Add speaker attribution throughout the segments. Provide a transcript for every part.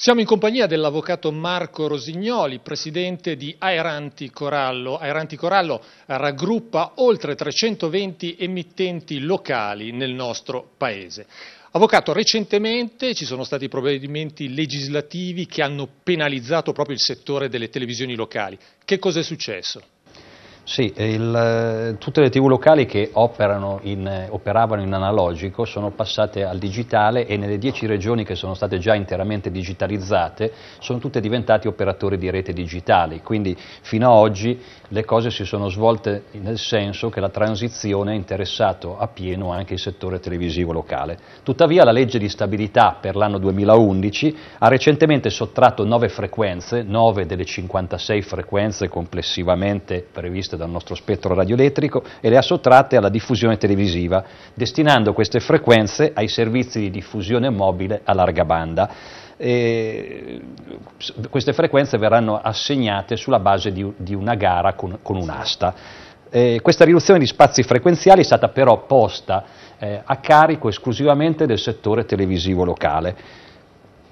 Speaker 1: Siamo in compagnia dell'avvocato Marco Rosignoli, presidente di Aeranti Corallo. Aeranti Corallo raggruppa oltre 320 emittenti locali nel nostro paese. Avvocato, recentemente ci sono stati provvedimenti legislativi che hanno penalizzato proprio il settore delle televisioni locali. Che cosa è successo?
Speaker 2: Sì, il, eh, tutte le tv locali che in, eh, operavano in analogico sono passate al digitale e nelle dieci regioni che sono state già interamente digitalizzate sono tutte diventate operatori di rete digitali, quindi fino ad oggi le cose si sono svolte nel senso che la transizione ha interessato appieno anche il settore televisivo locale. Tuttavia la legge di stabilità per l'anno 2011 ha recentemente sottratto nove frequenze, nove delle 56 frequenze complessivamente previste dal nostro spettro radioelettrico e le ha sottratte alla diffusione televisiva, destinando queste frequenze ai servizi di diffusione mobile a larga banda. E queste frequenze verranno assegnate sulla base di, di una gara con, con un'asta. Eh, questa riduzione di spazi frequenziali è stata però posta eh, a carico esclusivamente del settore televisivo locale.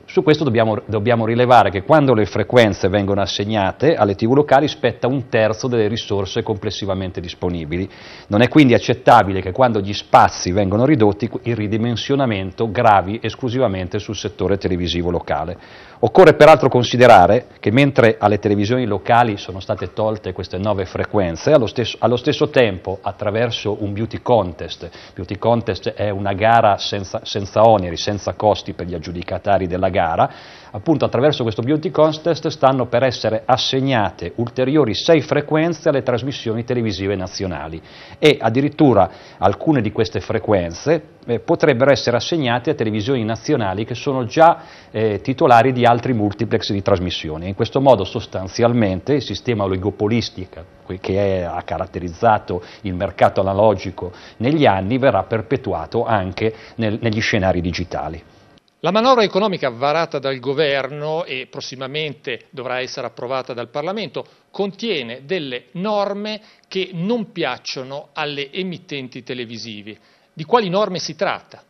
Speaker 2: Su questo dobbiamo, dobbiamo, rilevare che quando le frequenze vengono assegnate alle tv locali spetta un terzo delle risorse complessivamente disponibili. Non è quindi accettabile che quando gli spazi vengono ridotti il ridimensionamento gravi esclusivamente sul settore televisivo locale. Occorre peraltro considerare che mentre alle televisioni locali sono state tolte queste nove frequenze, allo stesso, allo stesso tempo attraverso un beauty contest, beauty contest è una gara senza, senza oneri, senza costi per gli aggiudicatari della gara, gara, appunto attraverso questo beauty contest stanno per essere assegnate ulteriori sei frequenze alle trasmissioni televisive nazionali e addirittura alcune di queste frequenze eh, potrebbero essere assegnate a televisioni nazionali che sono già eh, titolari di altri multiplex di trasmissioni. In questo modo sostanzialmente il sistema oligopolistico che è, ha caratterizzato il mercato analogico negli anni verrà perpetuato anche nel, negli scenari digitali.
Speaker 1: La manovra economica varata dal governo e prossimamente dovrà essere approvata dal Parlamento contiene delle norme che non piacciono alle emittenti televisive. Di quali norme si tratta?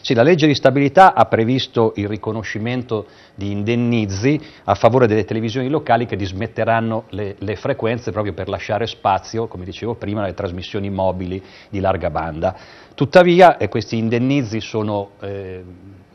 Speaker 2: Sì, la legge di stabilità ha previsto il riconoscimento di indennizi a favore delle televisioni locali che dismetteranno le, le frequenze proprio per lasciare spazio, come dicevo prima, alle trasmissioni mobili di larga banda. Tuttavia eh, questi indennizi sono... Eh,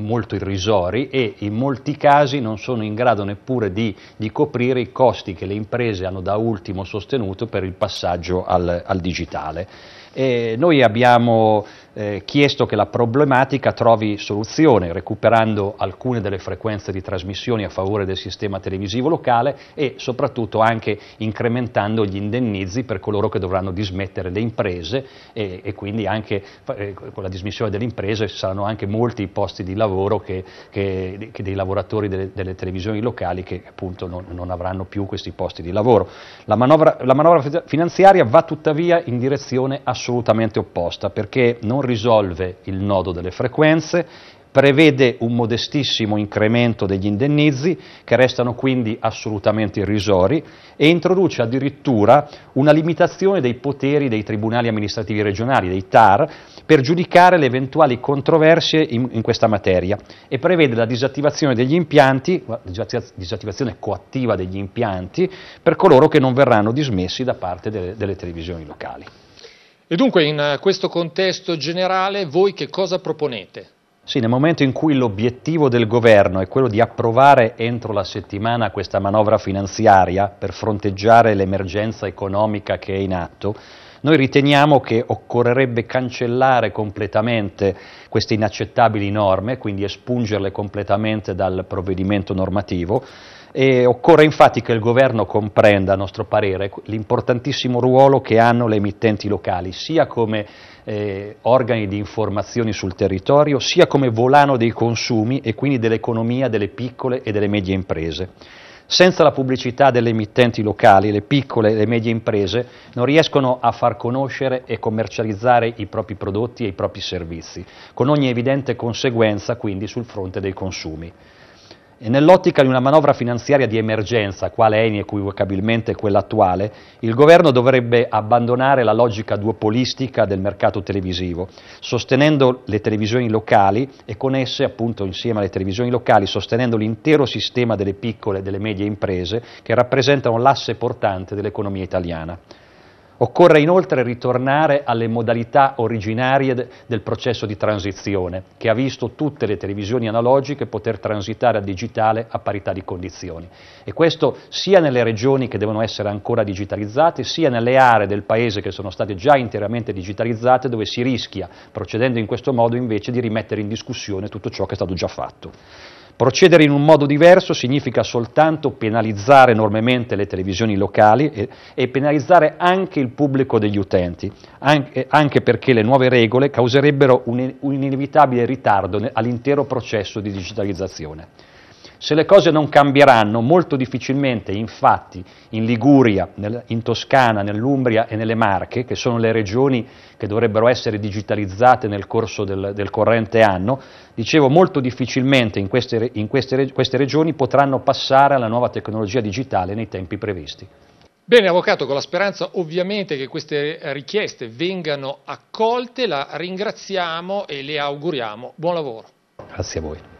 Speaker 2: molto irrisori e in molti casi non sono in grado neppure di, di coprire i costi che le imprese hanno da ultimo sostenuto per il passaggio al, al digitale. E noi abbiamo eh, chiesto che la problematica trovi soluzione recuperando alcune delle frequenze di trasmissione a favore del sistema televisivo locale e soprattutto anche incrementando gli indennizi per coloro che dovranno dismettere le imprese e, e quindi anche eh, con la dismissione delle imprese ci saranno anche molti posti di lavoro lavoro che, che, che dei lavoratori delle, delle, televisioni locali che appunto non, non, avranno più questi posti di lavoro. La manovra, la manovra finanziaria va tuttavia in direzione assolutamente opposta perché non risolve il nodo delle frequenze prevede un modestissimo incremento degli indennizi, che restano quindi assolutamente irrisori, e introduce addirittura una limitazione dei poteri dei tribunali amministrativi regionali, dei TAR, per giudicare le eventuali controversie in, in questa materia e prevede la disattivazione degli impianti, disattivazione coattiva degli impianti, per coloro che non verranno dismessi da parte delle, delle televisioni locali.
Speaker 1: E dunque in questo contesto generale voi che cosa proponete?
Speaker 2: Sì, nel momento in cui l'obiettivo del governo è quello di approvare entro la settimana questa manovra finanziaria per fronteggiare l'emergenza economica che è in atto, noi riteniamo che occorrerebbe cancellare completamente queste inaccettabili norme, quindi espungerle completamente dal provvedimento normativo e occorre infatti che il governo comprenda, a nostro parere, l'importantissimo ruolo che hanno le emittenti locali, sia come eh, organi di informazioni sul territorio, sia come volano dei consumi e quindi dell'economia delle piccole e delle medie imprese. Senza la pubblicità delle emittenti locali, le piccole e le medie imprese non riescono a far conoscere e commercializzare i propri prodotti e i propri servizi, con ogni evidente conseguenza quindi sul fronte dei consumi. Nell'ottica di una manovra finanziaria di emergenza, quale è inequivocabilmente quella attuale, il governo dovrebbe abbandonare la logica duopolistica del mercato televisivo, sostenendo le televisioni locali e con esse, appunto, insieme alle televisioni locali, sostenendo l'intero sistema delle piccole e delle medie imprese che rappresentano l'asse portante dell'economia italiana. Occorre inoltre ritornare alle modalità originarie del processo di transizione, che ha visto tutte le televisioni analogiche poter transitare a digitale a parità di condizioni. E questo sia nelle regioni che devono essere ancora digitalizzate, sia nelle aree del paese che sono state già interamente digitalizzate, dove si rischia, procedendo in questo modo invece, di rimettere in discussione tutto ciò che è stato già fatto. Procedere in un modo diverso significa soltanto penalizzare enormemente le televisioni locali e, e penalizzare anche il pubblico degli utenti, anche, anche perché le nuove regole causerebbero un, un inevitabile ritardo all'intero processo di digitalizzazione. Se le cose non cambieranno, molto difficilmente, infatti, in Liguria, nel, in Toscana, nell'Umbria e nelle Marche, che sono le regioni che dovrebbero essere digitalizzate nel corso del, del corrente anno, dicevo, molto difficilmente in, queste, in queste, queste regioni potranno passare alla nuova tecnologia digitale nei tempi previsti.
Speaker 1: Bene, Avvocato, con la speranza ovviamente che queste richieste vengano accolte, la ringraziamo e le auguriamo buon lavoro.
Speaker 2: Grazie a voi.